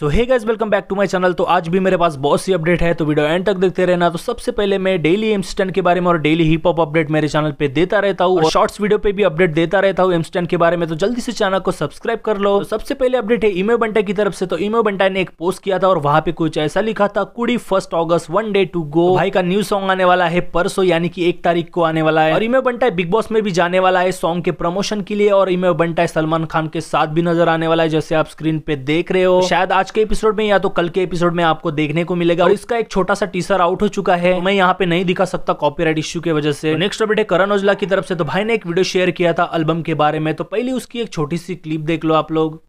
so hey guys welcome back to my channel तो आज भी मेरे पास बहुत सी अपडेट है तो वीडियो एंड तक देखते रहना तो सबसे पहले मैं डेली इंस्टेंट के बारे में और डेली हिप हॉप अपडेट मेरे चैनल पे देता रहता हूँ और शॉर्ट्स वीडियो पे भी अपडेट देता रहता हूँ एमस्टेंट के बारे में तो जल्दी से चैनल को सब्सक्राइब कर लो तो सबसे पहले अपडेट है इमे बंटा की तरफ से तो इमो बंटा ने एक पोस्ट किया था और वहां पे कुछ ऐसा लिखा था कुड़ी first August one day to go भाई का न्यू सॉन्ग आने वाला है परसों यानी कि एक तारीख को आने वाला है और इमे बंटा बिग बॉस में भी जाने वाला है सॉन्ग के प्रमोशन के लिए और इमे बंटा सलमान खान के साथ भी नजर आने वाला है जैसे आप स्क्रीन पे देख रहे हो शायद आज के एपिसोड में या तो कल के एपिसोड में आपको देखने को मिलेगा और इसका एक छोटा सा टीसर आउट हो चुका है तो मैं यहाँ पे नहीं दिखा सकता कॉपीराइट इश्यू की वजह से तो नेक्स्ट अपडेट है करण ओजला की तरफ से तो भाई ने एक वीडियो शेयर किया था एल्बम के बारे में तो पहले उसकी एक छोटी सी क्लिप देख लो आप लोग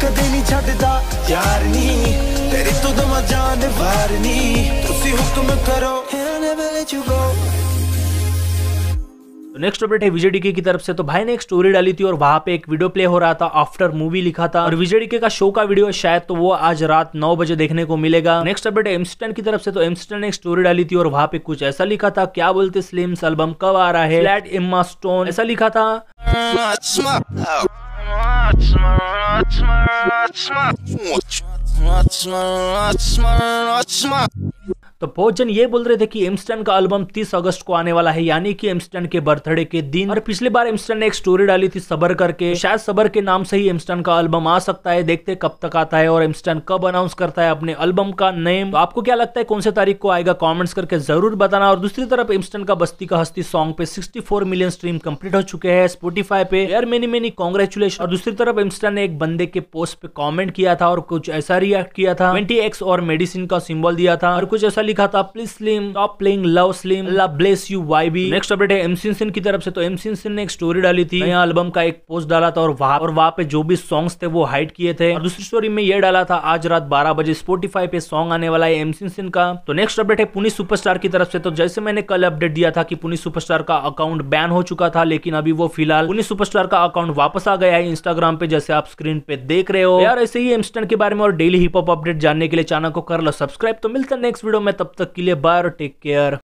ਕਦੇ ਨਹੀਂ ਛੱਡਦਾ ਯਾਰ ਨਹੀਂ ਤੇਰੀ ਤੋਂ I'll never let you go next update है विजय डीके की तरफ से तो भाई ने एक स्टोरी डाली थी और वहां पे एक वीडियो प्ले हो रहा था आफ्टर मूवी लिखा था और विजय डीके का शो का वीडियो शायद तो वो आज रात नौ बजे देखने को मिलेगा नेक्स्ट अपडेट है एमस्टन की तरफ से तो एमस्टन ने एक स्टोरी डाली थी और वहां पे कुछ ऐसा लिखा था क्या बोलते स्लिम्स एल्बम कब आ रहा है फ्लैट इम्मा स्टोन ऐसा लिखा था तो जन ये बोल रहे थे कि एम्स्टन का एल्बम 30 अगस्त को आने वाला है यानी कि एम्स्टन के बर्थडे के दिन और पिछले बार एमस्टन ने एक स्टोरी डाली थी सबर करके शायद सबर के नाम से ही एमस्टन का एल्बम आ सकता है देखते कब तक आता है और एमस्टन कब अनाउंस करता है अपने एल्बम का नेम तो आपको क्या लगता है कौन से तारीख को आएगा कॉमेंट्स करके जरूर बताना और दूसरी तरफ एमस्टन का बस्ती का हस्ती सॉन्ग पे सिक्सटी मिलियन स्ट्रीम कम्प्लीट हो चुके हैं स्पोटीफाई पे यार मेनी मेनी कॉन्ग्रेचुलेशन और दूसरी तरफ एमस्टन ने एक बंदे के पोस्ट पे कॉमेंट किया था और कुछ ऐसा रिएक्ट किया था ट्वेंटी और मेडिसिन का सिम्बॉल दिया था और कुछ ऐसा लिखा था please slim stop playing love slim love bless you Y B next update है सिंह की तरफ से तो सिंह ने एक स्टोरी डाली थी नया एल्बम का एक पोस्ट डाला था और वहां और वहाँ पे जो भी सॉन्ग्स थे वो हाइड किए थे और दूसरी स्टोरी में ये डाला था आज रात बारह बजे स्पोटिफाई पे सॉन्ग आने वाला है सिंह का तो नेक्स्ट अपडेट है पुनी सुपरस्टार की तरफ से तो जैसे मैंने कल अपडेट दिया था कि पुनी सुपरस्टार का अकाउंट बैन हो चुका था लेकिन अभी वो फिलहाल पुनी सुपरस्टार का अकाउंट वापस आ गया है इंस्टाग्राम पे जैसे आप स्क्रीन पे देख रहे हो तो यार ऐसे ही एमस्टन के बारे में और डेली हिप हॉप अपडेट जानने के लिए चैनल को कर लो सब्सक्राइब तो मिलता नेक्स्ट वीडियो में तब तक के लिए बाय और टेक केयर